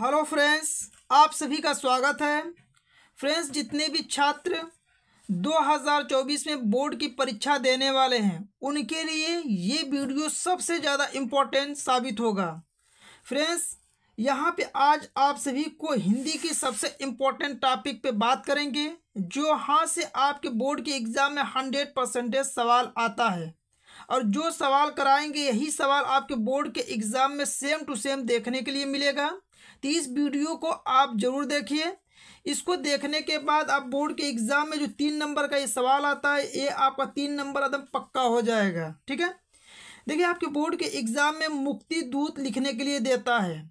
hello friends आप सभी का स्वागत है फ्रेंड्स जितने भी छात्र 2024 में बोर्ड की परीक्षा देने वाले हैं उनके लिए ये वीडियो सबसे ज़्यादा इम्पोर्टेंट साबित होगा फ्रेंड्स यहाँ पे आज आप सभी को हिंदी की सबसे इम्पोर्टेंट टॉपिक पे बात करेंगे जो हाँ से आपके बोर्ड के एग्ज़ाम में हंड्रेड परसेंटेज सवाल आता है और जो सवाल कराएंगे यही सवाल आपके बोर्ड के एग्ज़ाम में सेम टू सेम देखने के लिए मिलेगा तो इस वीडियो को आप जरूर देखिए इसको देखने के बाद आप बोर्ड के एग्ज़ाम में जो तीन नंबर का ये सवाल आता है ये आपका तीन नंबर एकदम पक्का हो जाएगा ठीक है देखिए आपके बोर्ड के एग्ज़ाम में मुक्ति दूत लिखने के लिए देता है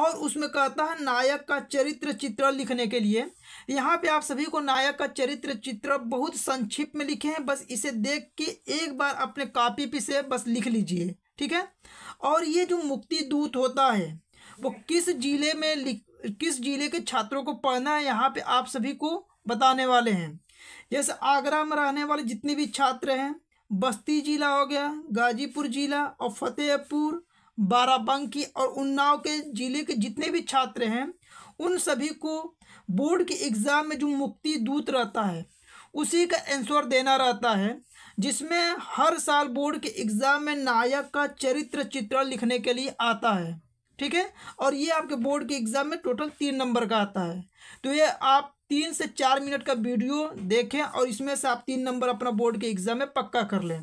और उसमें कहता है नायक का चरित्र चित्र लिखने के लिए यहाँ पे आप सभी को नायक का चरित्र चित्र बहुत संक्षिप्त में लिखे हैं बस इसे देख के एक बार अपने कापी पे से बस लिख लीजिए ठीक है और ये जो मुक्ति दूत होता है वो किस जिले में किस जिले के छात्रों को पढ़ना है यहाँ पे आप सभी को बताने वाले हैं जैसे आगरा में रहने वाले जितने भी छात्र हैं बस्ती जिला हो गया गाजीपुर जिला और फतेहपुर बाराबंकी और उन्नाव के जिले के जितने भी छात्र हैं उन सभी को बोर्ड के एग्ज़ाम में जो मुक्ति दूत रहता है उसी का आंसर देना रहता है जिसमें हर साल बोर्ड के एग्ज़ाम में नायक का चरित्र चित्र लिखने के लिए आता है ठीक है और ये आपके बोर्ड के एग्ज़ाम में टोटल तीन नंबर का आता है तो ये आप तीन से चार मिनट का वीडियो देखें और इसमें से आप तीन नंबर अपना बोर्ड के एग्ज़ाम में पक्का कर लें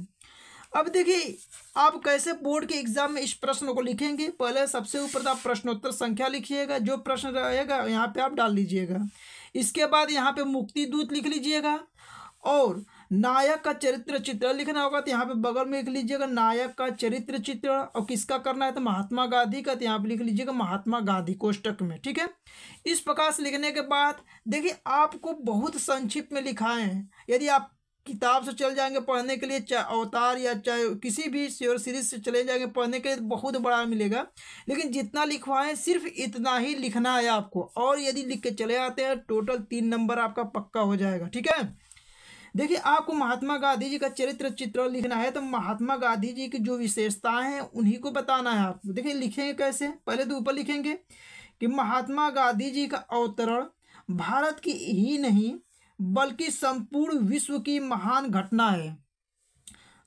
अब देखिए आप कैसे बोर्ड के एग्जाम में इस प्रश्न को लिखेंगे पहले सबसे ऊपर आप प्रश्नोत्तर संख्या लिखिएगा जो प्रश्न रहेगा यहाँ पे आप डाल लीजिएगा इसके बाद यहाँ पे मुक्ति दूत लिख लीजिएगा और नायक का चरित्र चित्र लिखना होगा तो यहाँ पे बगल में लिख लीजिएगा नायक का चरित्र चित्र और किसका करना है तो महात्मा गांधी का तो यहाँ पे लिख लीजिएगा महात्मा गांधी कोष्टक में ठीक है इस प्रकार से लिखने के बाद देखिए आपको बहुत संक्षिप्त में लिखा हैं यदि आप किताब से चल जाएंगे पढ़ने के लिए चाहे अवतार या चाहे किसी भी श्योर सीरीज से चले जाएंगे पढ़ने के लिए तो बहुत बड़ा मिलेगा लेकिन जितना लिखवाएं सिर्फ इतना ही लिखना है आपको और यदि लिख के चले आते हैं टोटल तीन नंबर आपका पक्का हो जाएगा ठीक है देखिए आपको महात्मा गांधी जी का चरित्र चित्र लिखना है तो महात्मा गांधी जी की जो विशेषताएं हैं उन्हीं को बताना है आपको देखिए लिखेंगे कैसे पहले तो ऊपर लिखेंगे कि महात्मा गांधी जी का अवतरण भारत की ही नहीं बल्कि संपूर्ण विश्व की महान घटना है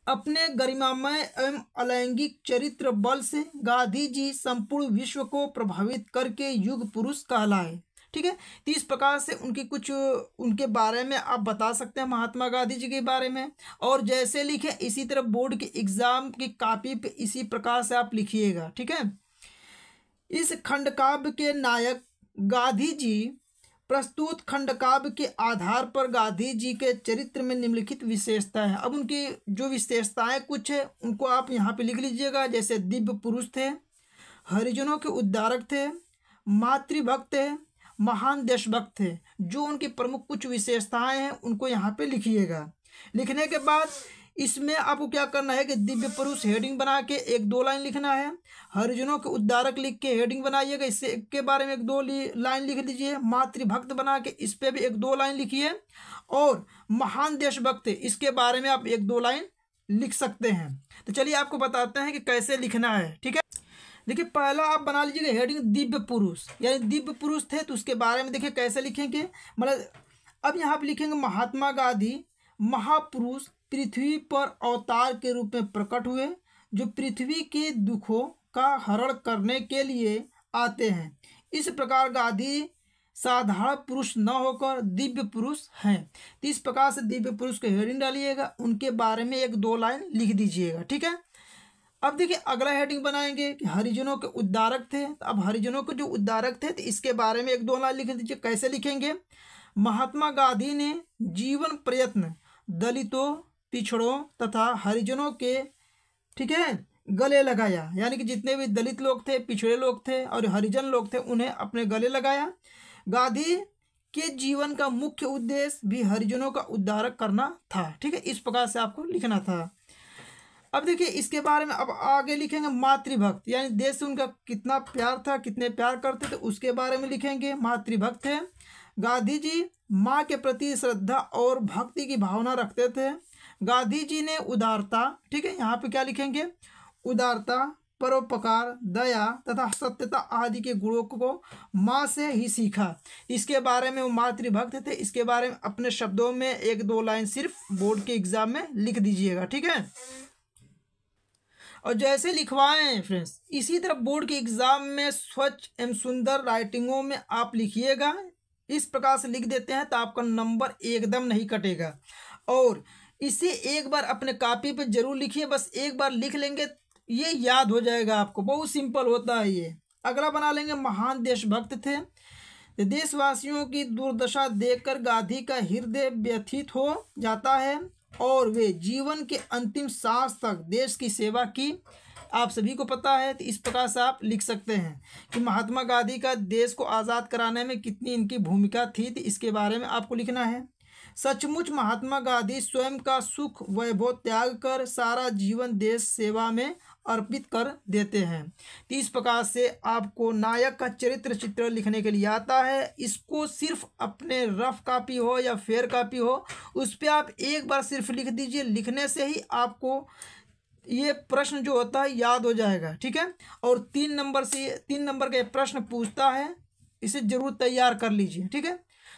अपने गरिमामय एवं अलैंगिक चरित्र बल से गांधी जी संपूर्ण विश्व को प्रभावित करके युग पुरुष कहलाए ठीक है तो इस प्रकार से उनकी कुछ उनके बारे में आप बता सकते हैं महात्मा गांधी जी के बारे में और जैसे लिखें इसी तरह बोर्ड के एग्ज़ाम की कापी पे इसी प्रकार से आप लिखिएगा ठीक है इस खंडकाव्य के नायक गांधी जी प्रस्तुत खंडकाव्य के आधार पर गांधी जी के चरित्र में निम्नलिखित विशेषता है अब उनकी जो विशेषताएं कुछ है उनको आप यहाँ पे लिख लीजिएगा जैसे दिव्य पुरुष थे हरिजनों के उद्धारक थे मातृभक्त थे महान देशभक्त थे जो उनकी प्रमुख कुछ विशेषताएं हैं उनको यहाँ पे लिखिएगा लिखने के बाद इसमें आपको क्या करना है कि दिव्य पुरुष हेडिंग बना के एक दो लाइन लिखना है हरिजनों के उद्धारक लिख के हेडिंग बनाइएगा इससे एक के बारे में एक दो लाइन लिख लीजिए मातृभक्त बना के इस पर भी एक दो लाइन लिखिए और महान देशभक्त इसके बारे में आप एक दो लाइन लिख सकते हैं तो चलिए आपको बताते हैं कि कैसे लिखना है ठीक है देखिए पहला आप बना लीजिएगा हेडिंग दिव्य पुरुष यानी दिव्य पुरुष थे तो उसके बारे में देखिए कैसे लिखेंगे मतलब अब यहाँ पर लिखेंगे महात्मा गांधी महापुरुष पृथ्वी पर अवतार के रूप में प्रकट हुए जो पृथ्वी के दुखों का हरण करने के लिए आते हैं इस प्रकार गांधी साधारण पुरुष न होकर दिव्य पुरुष हैं तो इस प्रकार से दिव्य पुरुष के हेडिंग डालिएगा उनके बारे में एक दो लाइन लिख दीजिएगा ठीक है अब देखिए अगला हेडिंग बनाएंगे कि हरिजनों के उद्धारक थे तो अब हरिजनों के जो उद्धारक थे तो इसके बारे में एक दो लाइन लिख दीजिए कैसे लिखेंगे महात्मा गांधी ने जीवन प्रयत्न दलितों पिछड़ों तथा हरिजनों के ठीक है गले लगाया यानी कि जितने भी दलित लोग थे पिछड़े लोग थे और हरिजन लोग थे उन्हें अपने गले लगाया गांधी के जीवन का मुख्य उद्देश्य भी हरिजनों का उद्धारक करना था ठीक है इस प्रकार से आपको लिखना था अब देखिए इसके बारे में अब आगे लिखेंगे मातृभक्त यानी देश से उनका कितना प्यार था कितने प्यार करते थे उसके बारे में लिखेंगे मातृभक्त है गांधी जी माँ के प्रति श्रद्धा और भक्ति की भावना रखते थे गांधी जी ने उदारता ठीक है यहाँ पे क्या लिखेंगे उदारता परोपकार दया तथा सत्यता आदि के गुणों को माँ से ही सीखा इसके बारे में वो मातृभक्त थे इसके बारे में अपने शब्दों में एक दो लाइन सिर्फ बोर्ड के एग्जाम में लिख दीजिएगा ठीक है और जैसे हैं फ्रेंड्स इसी तरह बोर्ड के एग्ज़ाम में स्वच्छ एवं सुंदर राइटिंगों में आप लिखिएगा इस प्रकार से लिख देते हैं तो आपका नंबर एकदम नहीं कटेगा और इसे एक बार अपने कापी पर जरूर लिखिए बस एक बार लिख लेंगे ये याद हो जाएगा आपको बहुत सिंपल होता है ये अगला बना लेंगे महान देशभक्त थे देशवासियों की दुर्दशा देखकर गांधी का हृदय व्यथित हो जाता है और वे जीवन के अंतिम सांस तक देश की सेवा की आप सभी को पता है तो इस प्रकार से आप लिख सकते हैं कि महात्मा गांधी का देश को आज़ाद कराने में कितनी इनकी भूमिका थी तो इसके बारे में आपको लिखना है सचमुच महात्मा गांधी स्वयं का सुख वैभव त्याग कर सारा जीवन देश सेवा में अर्पित कर देते हैं इस प्रकार से आपको नायक का चरित्र चित्र लिखने के लिए आता है इसको सिर्फ अपने रफ कापी हो या फेयर कापी हो उस पर आप एक बार सिर्फ लिख दीजिए लिखने से ही आपको ये प्रश्न जो होता है याद हो जाएगा ठीक है और तीन नंबर से तीन नंबर का प्रश्न पूछता है इसे ज़रूर तैयार कर लीजिए ठीक है